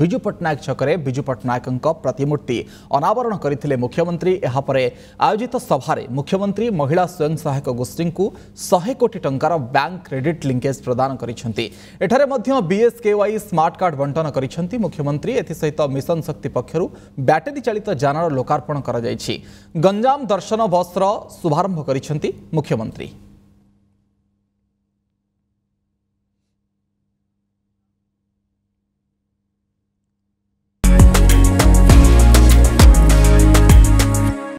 ବିଜୁ ପଟ୍ଟନାୟକ ଛକରେ ବିଜୁ ପଟ୍ଟନାୟକଙ୍କ ପ୍ରତିମୂର୍ତ୍ତି ଅନାବରଣ କରିଥିଲେ ମୁଖ୍ୟମନ୍ତ୍ରୀ ଏହାପରେ ଆୟୋଜିତ ସଭାରେ ମୁଖ୍ୟମନ୍ତ୍ରୀ ମହିଳା ସ୍ୱୟଂ ସହାୟକ ଗୋଷ୍ଠୀଙ୍କୁ ଶହେ କୋଟି ଟଙ୍କାର ବ୍ୟାଙ୍କ କ୍ରେଡିଟ୍ ଲିଙ୍କେଜ୍ ପ୍ରଦାନ କରିଛନ୍ତି ଏଠାରେ ମଧ୍ୟ ବିଏସ୍କେୱାଇ ସ୍ମାର୍ଟ କାର୍ଡ ବଣ୍ଟନ କରିଛନ୍ତି ମୁଖ୍ୟମନ୍ତ୍ରୀ ଏଥିସହିତ ମିଶନ ଶକ୍ତି ପକ୍ଷରୁ ବ୍ୟାଟେରୀ ଚାଳିତ ଯାନର ଲୋକାର୍ପଣ କରାଯାଇଛି ଗଞ୍ଜାମ ଦର୍ଶନ ବସ୍ର ଶୁଭାରମ୍ଭ କରିଛନ୍ତି ମୁଖ୍ୟମନ୍ତ୍ରୀ